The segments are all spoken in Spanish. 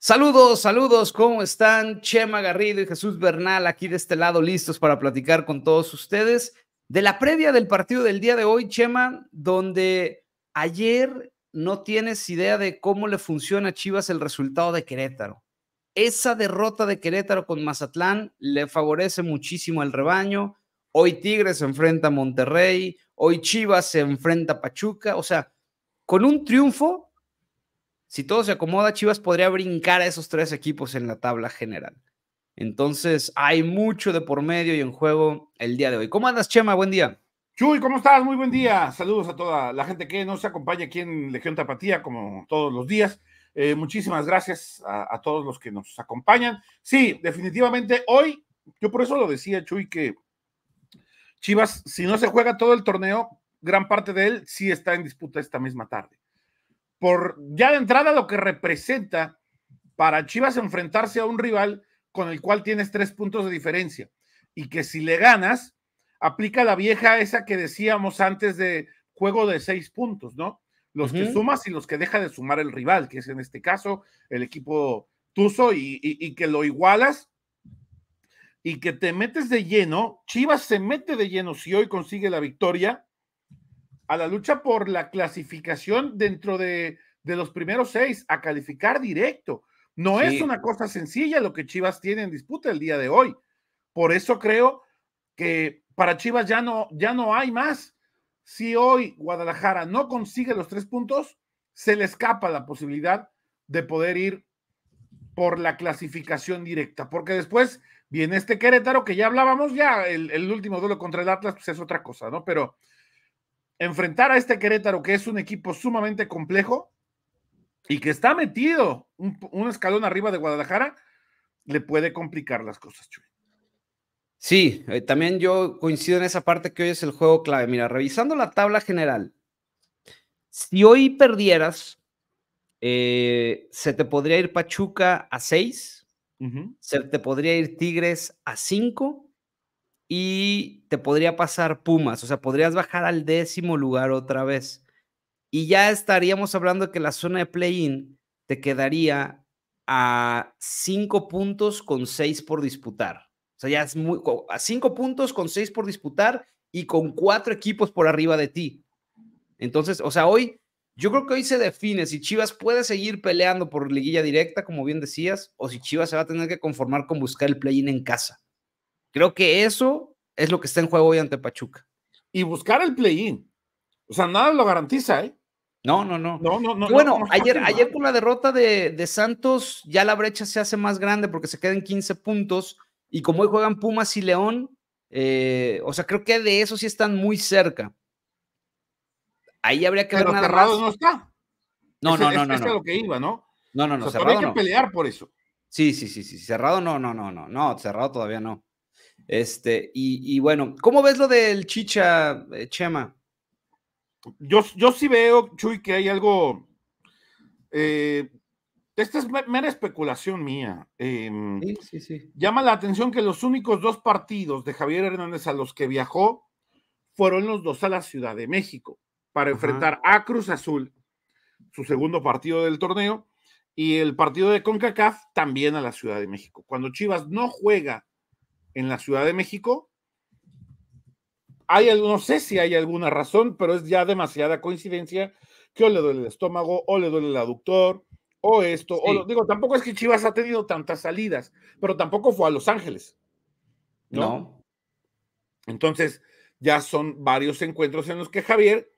Saludos, saludos, ¿cómo están? Chema Garrido y Jesús Bernal aquí de este lado, listos para platicar con todos ustedes de la previa del partido del día de hoy, Chema, donde ayer no tienes idea de cómo le funciona a Chivas el resultado de Querétaro. Esa derrota de Querétaro con Mazatlán le favorece muchísimo al rebaño. Hoy Tigres se enfrenta a Monterrey, hoy Chivas se enfrenta a Pachuca, o sea, con un triunfo si todo se acomoda, Chivas podría brincar a esos tres equipos en la tabla general. Entonces, hay mucho de por medio y en juego el día de hoy. ¿Cómo andas, Chema? Buen día. Chuy, ¿cómo estás? Muy buen día. Saludos a toda la gente que nos acompaña aquí en Legión Tapatía, como todos los días. Eh, muchísimas gracias a, a, todos los que nos acompañan. Sí, definitivamente hoy, yo por eso lo decía, Chuy, que Chivas, si no se juega todo el torneo, gran parte de él sí está en disputa esta misma tarde por ya de entrada lo que representa para Chivas enfrentarse a un rival con el cual tienes tres puntos de diferencia y que si le ganas, aplica la vieja esa que decíamos antes de juego de seis puntos, ¿no? Los que sumas y los que deja de sumar el rival, que es en este caso el equipo Tuzo y que lo igualas y que te metes de lleno, Chivas se mete de lleno si hoy consigue la victoria a la lucha por la clasificación dentro de, los primeros seis, a calificar directo. No es una cosa sencilla lo que Chivas tiene en disputa el día de hoy. Por eso creo que para Chivas ya no, ya no hay más. Si hoy Guadalajara no consigue los tres puntos, se le escapa la posibilidad de poder ir por la clasificación directa, porque después viene este Querétaro que ya hablábamos, ya el, el último duelo contra el Atlas pues es otra cosa, ¿no? Pero enfrentar a este Querétaro, que es un equipo sumamente complejo y que está metido un, escalón arriba de Guadalajara, le puede complicar las cosas, Sí, eh, también yo coincido en esa parte que hoy es el juego clave. Mira, revisando la tabla general, si hoy perdieras, eh, se te podría ir Pachuca a 6, se te podría ir Tigres a 5 y te podría pasar Pumas, o sea, podrías bajar al décimo lugar otra vez. Y ya estaríamos hablando de que la zona de play-in te quedaría a cinco puntos con seis por disputar. O sea, ya es muy, a cinco puntos con seis por disputar y con cuatro equipos por arriba de ti. Entonces, o sea, hoy, yo creo que hoy se define si Chivas puede seguir peleando por liguilla directa, como bien decías, o si Chivas se va a tener que conformar con buscar el play-in en casa. Creo que eso es lo que está en juego hoy ante Pachuca. Y buscar el play-in. O sea, nada lo garantiza, ¿eh? No, no, no. bueno, ayer, ayer con la derrota de, Santos, ya la brecha se hace más grande porque se quedan 15 puntos. Y como hoy juegan Pumas y León, eh, o sea, creo que de eso sí están muy cerca. Ahí habría que ver nada no está. No, no, no, no. es lo que iba, ¿no? No, no, no. cerrado hay que pelear por eso. Sí, sí, sí, sí. Cerrado no, no, no, no. No, cerrado todavía no. Este, y, bueno, ¿cómo ves lo del Chicha, eh, Chema? Yo, yo sí veo, Chuy, que hay algo. Eh, esta es mera especulación mía. Em, sí, sí, sí. Llama la atención que los únicos dos partidos de Javier Hernández a los que viajó fueron los dos a la Ciudad de México para enfrentar a Cruz Azul, su segundo partido del torneo, y el partido de CONCACAF también a la Ciudad de México. Cuando Chivas no juega en la Ciudad de México. Hay, no sé si hay alguna razón, pero es ya demasiada coincidencia que o le duele el estómago, o le duele el aductor, o esto, o digo, tampoco es que Chivas ha tenido tantas salidas, pero tampoco fue a Los Ángeles. no. Entonces, ya son varios encuentros en los que Javier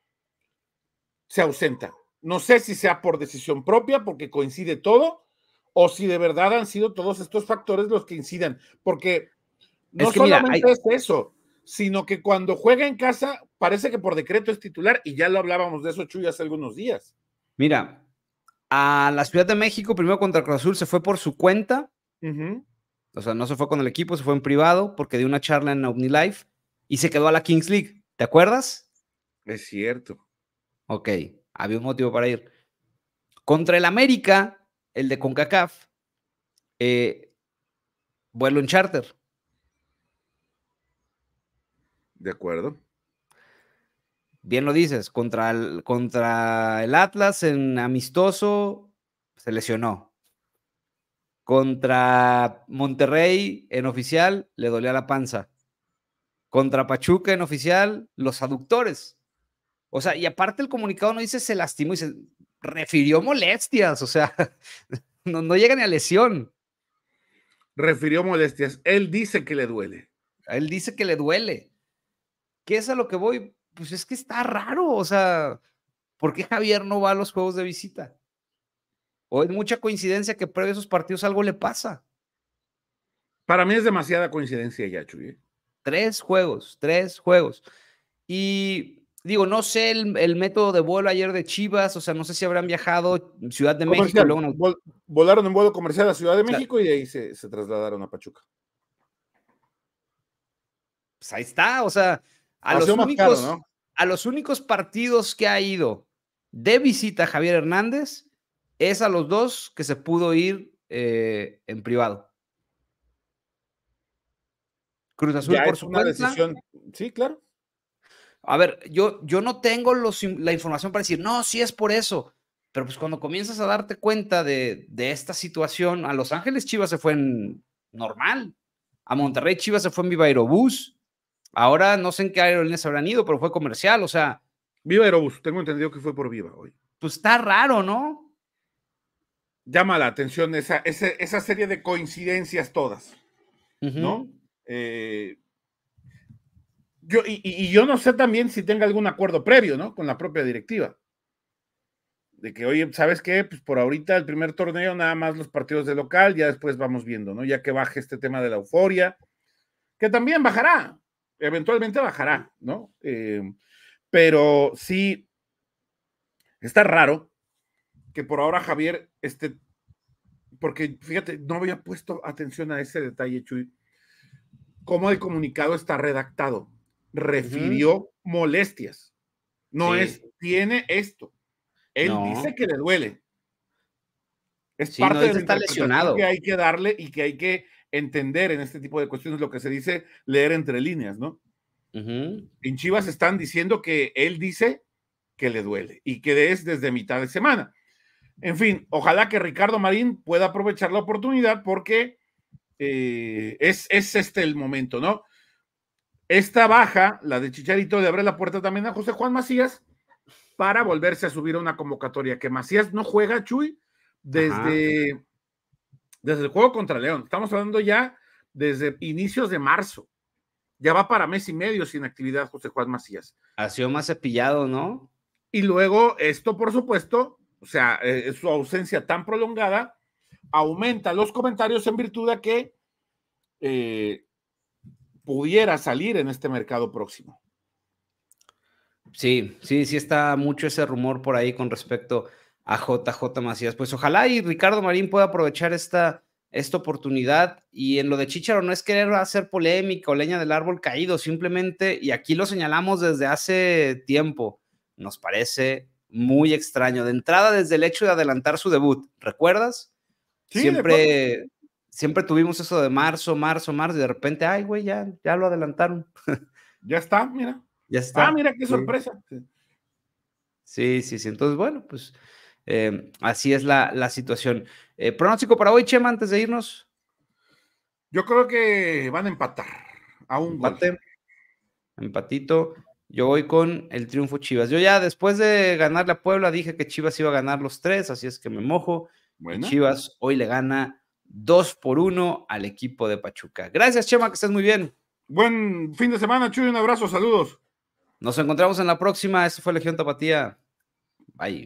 se ausenta. No sé si sea por decisión propia, porque coincide todo, o si de verdad han sido todos estos factores los que incidan, porque no solamente es eso, sino que cuando juega en casa, parece que por decreto es titular, y ya lo hablábamos de eso, Chuy, hace algunos días. Mira, a la Ciudad de México, primero contra Cruz Azul, se fue por su cuenta. O sea, no se fue con el equipo, se fue en privado porque dio una charla en OmniLife y se quedó a la Kings League. ¿Te acuerdas? Es cierto. Ok, había un motivo para ir. Contra el América, el de CONCACAF, eh, vuelo en charter. De acuerdo. Bien lo dices, contra el, contra el Atlas en amistoso se lesionó. Contra Monterrey en oficial le dolía la panza. Contra Pachuca en oficial, los aductores. O sea, y aparte el comunicado no dice se lastimó y se refirió molestias, o sea, no, no llega ni a lesión. Refirió molestias. Él dice que le duele. Él dice que le duele. ¿Qué es a lo que voy, pues es que está raro, o sea, ¿por qué Javier no va a los juegos de visita? O es mucha coincidencia que previo a esos partidos algo le pasa. Para mí es demasiada coincidencia ya, ¿eh? Tres juegos, tres juegos. Y digo, no sé el, método de vuelo ayer de Chivas, o sea, no sé si habrán viajado Ciudad de México. volaron en vuelo comercial a Ciudad de México y de ahí se, se trasladaron a Pachuca. Pues ahí está, o sea, a los, únicos, a los únicos partidos que ha ido de visita Javier Hernández es a los dos que se pudo ir eh, en privado. Cruz Azul por su una decisión. Sí, claro. A ver, yo, yo no tengo la información para decir, no, sí es por eso. Pero pues cuando comienzas a darte cuenta de, de, esta situación, a Los Ángeles Chivas se fue en normal, a Monterrey Chivas se fue en Viva Aerobús, Ahora no sé en qué aerolíneas habrán ido, pero fue comercial, o sea. Viva Aerobus, tengo entendido que fue por Viva hoy. Pues está raro, ¿no? Llama la atención esa, serie de coincidencias todas, ¿no? Eh, yo, y, y, yo no sé también si tenga algún acuerdo previo, ¿no? Con la propia directiva. De que, oye, ¿sabes qué? Pues por ahorita el primer torneo, nada más los partidos de local, ya después vamos viendo, ¿no? Ya que baje este tema de la euforia, que también bajará, eventualmente bajará, ¿no? Eh, pero sí, está raro que por ahora Javier esté, porque fíjate, no había puesto atención a ese detalle, Chuy, cómo el comunicado está redactado. Refirió molestias. No es, tiene esto. Él dice que le duele. Es parte de está lesionado. que hay que darle y que hay que entender en este tipo de cuestiones lo que se dice leer entre líneas, ¿no? En Chivas están diciendo que él dice que le duele y que es desde mitad de semana. En fin, ojalá que Ricardo Marín pueda aprovechar la oportunidad porque eh, es, este el momento, ¿no? Esta baja, la de Chicharito, le abre la puerta también a José Juan Macías para volverse a subir a una convocatoria que Macías no juega, Chuy, desde desde el juego contra León. Estamos hablando ya desde inicios de marzo. Ya va para mes y medio sin actividad José Juan Macías. Ha sido más cepillado, ¿no? Y luego esto, por supuesto, o sea, eh, su ausencia tan prolongada aumenta los comentarios en virtud de que eh, pudiera salir en este mercado próximo. Sí, sí, sí está mucho ese rumor por ahí con respecto a JJ Macías. Pues ojalá y Ricardo Marín pueda aprovechar esta, esta oportunidad. Y en lo de Chicharo no es querer hacer polémica o leña del árbol caído, simplemente, y aquí lo señalamos desde hace tiempo, nos parece muy extraño. De entrada, desde el hecho de adelantar su debut, ¿recuerdas? siempre, siempre tuvimos eso de marzo, marzo, marzo, y de repente, ay, güey, ya, ya lo adelantaron. ya está, mira. Ya ah, está. Ah, mira qué sorpresa. Sí, sí, sí. Entonces, bueno, pues eh, así es la, situación. Eh, pronóstico para hoy, Chema, antes de irnos. Yo creo que van a empatar a un Empatito. Yo voy con el triunfo Chivas. Yo ya después de ganar la Puebla dije que Chivas iba a ganar los tres, así es que me mojo. Chivas hoy le gana dos por uno al equipo de Pachuca. Gracias, Chema, que estés muy bien. Buen fin de semana, Chuy. Un abrazo, saludos. Nos encontramos en la próxima. Eso fue Legión Tapatía. Bye.